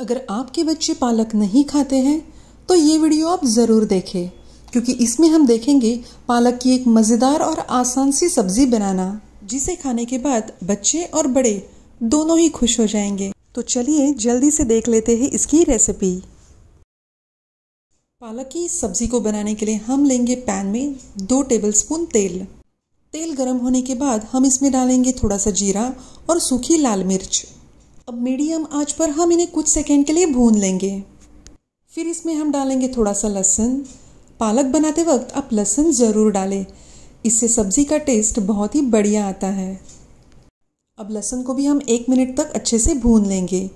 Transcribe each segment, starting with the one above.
अगर आपके बच्चे पालक नहीं खाते हैं तो ये वीडियो आप ज़रूर देखें क्योंकि इसमें हम देखेंगे पालक की एक मज़ेदार और आसान सी सब्ज़ी बनाना जिसे खाने के बाद बच्चे और बड़े दोनों ही खुश हो जाएंगे तो चलिए जल्दी से देख लेते हैं इसकी रेसिपी पालक की सब्ज़ी को बनाने के लिए हम लेंगे पैन में दो टेबलस्पून तेल तेल गर्म होने के बाद हम इसमें डालेंगे थोड़ा सा जीरा और सूखी लाल मिर्च अब मीडियम आंच पर हम इन्हें कुछ सेकेंड के लिए भून लेंगे फिर इसमें हम डालेंगे थोड़ा सा लहसुन पालक बनाते वक्त आप लहसुन ज़रूर डालें इससे सब्ज़ी का टेस्ट बहुत ही बढ़िया आता है अब लहसुन को भी हम एक मिनट तक अच्छे से भून लेंगे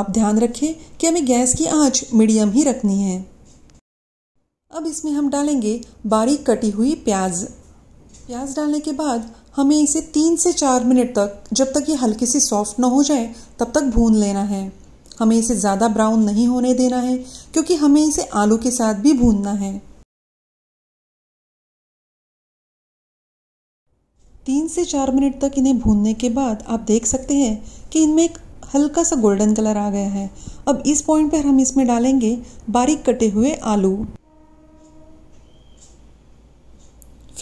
आप ध्यान रखें कि हमें गैस की आंच मीडियम ही रखनी है अब इसमें हम डालेंगे बारीक कटी हुई प्याज प्याज डालने के बाद हमें इसे तीन से चार मिनट तक जब तक ये हल्की सी सॉफ्ट ना हो जाए तब तक भून लेना है हमें इसे ज़्यादा ब्राउन नहीं होने देना है क्योंकि हमें इसे आलू के साथ भी भूनना है तीन से चार मिनट तक इन्हें भूनने के बाद आप देख सकते हैं कि इनमें एक हल्का सा गोल्डन कलर आ गया है अब इस पॉइंट पर हम इसमें डालेंगे बारीक कटे हुए आलू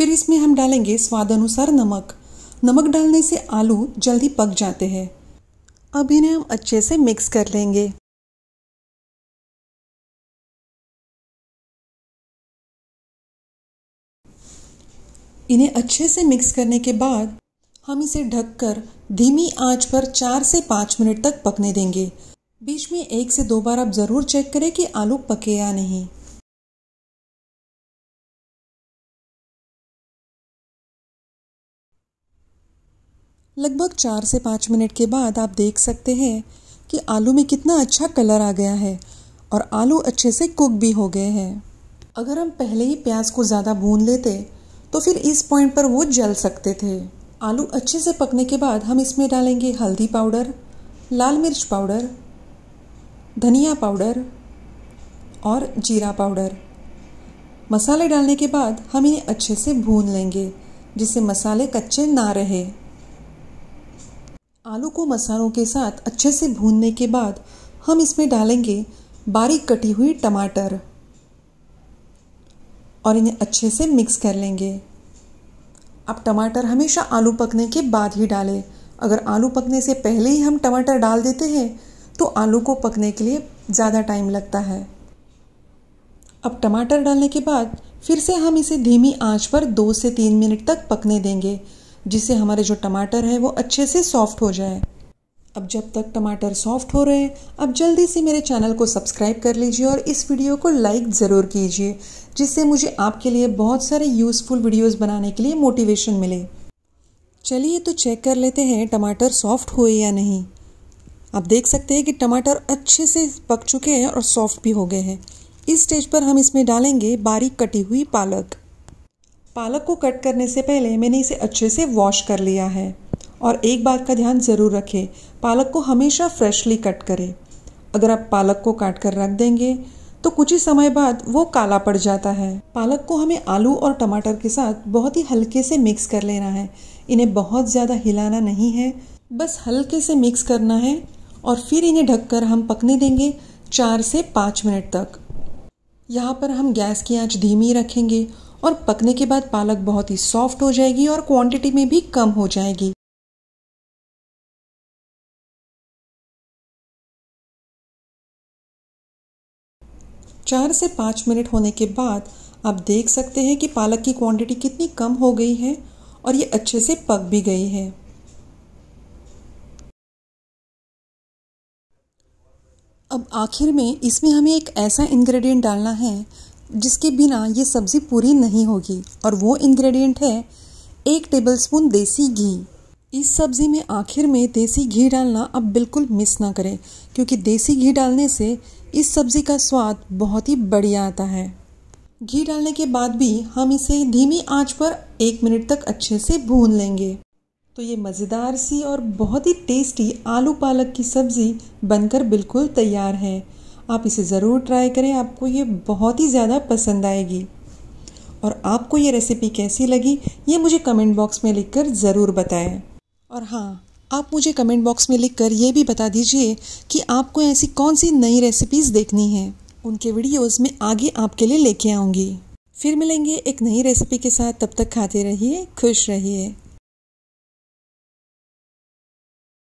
फिर इसमें हम डालेंगे स्वाद अनुसार नमक नमक डालने से आलू जल्दी पक जाते हैं अब इन्हें हम अच्छे से मिक्स कर लेंगे इन्हें अच्छे से मिक्स करने के बाद हम इसे ढककर धीमी आंच पर चार से पाँच मिनट तक पकने देंगे बीच में एक से दो बार आप ज़रूर चेक करें कि आलू पके या नहीं लगभग चार से पाँच मिनट के बाद आप देख सकते हैं कि आलू में कितना अच्छा कलर आ गया है और आलू अच्छे से कुक भी हो गए हैं अगर हम पहले ही प्याज को ज़्यादा भून लेते तो फिर इस पॉइंट पर वो जल सकते थे आलू अच्छे से पकने के बाद हम इसमें डालेंगे हल्दी पाउडर लाल मिर्च पाउडर धनिया पाउडर और जीरा पाउडर मसाले डालने के बाद हम इन्हें अच्छे से भून लेंगे जिससे मसाले कच्चे ना रहे आलू को मसालों के साथ अच्छे से भूनने के बाद हम इसमें डालेंगे बारीक कटी हुई टमाटर और इन्हें अच्छे से मिक्स कर लेंगे आप टमाटर हमेशा आलू पकने के बाद ही डालें अगर आलू पकने से पहले ही हम टमाटर डाल देते हैं तो आलू को पकने के लिए ज़्यादा टाइम लगता है अब टमाटर डालने के बाद फिर से हम इसे धीमी आंच पर दो से तीन मिनट तक पकने देंगे जिससे हमारे जो टमाटर है वो अच्छे से सॉफ्ट हो जाए अब जब तक टमाटर सॉफ्ट हो रहे हैं अब जल्दी से मेरे चैनल को सब्सक्राइब कर लीजिए और इस वीडियो को लाइक ज़रूर कीजिए जिससे मुझे आपके लिए बहुत सारे यूज़फुल वीडियोस बनाने के लिए मोटिवेशन मिले चलिए तो चेक कर लेते हैं टमाटर सॉफ्ट हुए या नहीं आप देख सकते हैं कि टमाटर अच्छे से पक चुके हैं और सॉफ्ट भी हो गए हैं इस स्टेज पर हम इसमें डालेंगे बारीक कटी हुई पालक पालक को कट करने से पहले मैंने इसे अच्छे से वॉश कर लिया है और एक बात का ध्यान ज़रूर रखें पालक को हमेशा फ्रेशली कट करें अगर आप पालक को काट कर रख देंगे तो कुछ ही समय बाद वो काला पड़ जाता है पालक को हमें आलू और टमाटर के साथ बहुत ही हल्के से मिक्स कर लेना है इन्हें बहुत ज़्यादा हिलाना नहीं है बस हल्के से मिक्स करना है और फिर इन्हें ढककर हम पकने देंगे चार से पाँच मिनट तक यहाँ पर हम गैस की आंच धीमी रखेंगे और पकने के बाद पालक बहुत ही सॉफ्ट हो जाएगी और क्वांटिटी में भी कम हो जाएगी चार से पाँच मिनट होने के बाद आप देख सकते हैं कि पालक की क्वांटिटी कितनी कम हो गई है और ये अच्छे से पक भी गई है अब आखिर में इसमें हमें एक ऐसा इंग्रेडिएंट डालना है जिसके बिना ये सब्ज़ी पूरी नहीं होगी और वो इंग्रेडिएंट है एक टेबलस्पून देसी घी इस सब्ज़ी में आखिर में देसी घी डालना अब बिल्कुल मिस ना करें क्योंकि देसी घी डालने से इस सब्ज़ी का स्वाद बहुत ही बढ़िया आता है घी डालने के बाद भी हम इसे धीमी आंच पर एक मिनट तक अच्छे से भून लेंगे तो ये मज़ेदार सी और बहुत ही टेस्टी आलू पालक की सब्ज़ी बनकर बिल्कुल तैयार है आप इसे ज़रूर ट्राई करें आपको ये बहुत ही ज़्यादा पसंद आएगी और आपको ये रेसिपी कैसी लगी ये मुझे कमेंट बॉक्स में लिखकर ज़रूर बताएं और हाँ आप मुझे कमेंट बॉक्स में लिखकर ये भी बता दीजिए कि आपको ऐसी कौन सी नई रेसिपीज़ देखनी है उनके वीडियोस में आगे आपके लिए लेके आऊँगी फिर मिलेंगे एक नई रेसिपी के साथ तब तक खाते रहिए खुश रहिए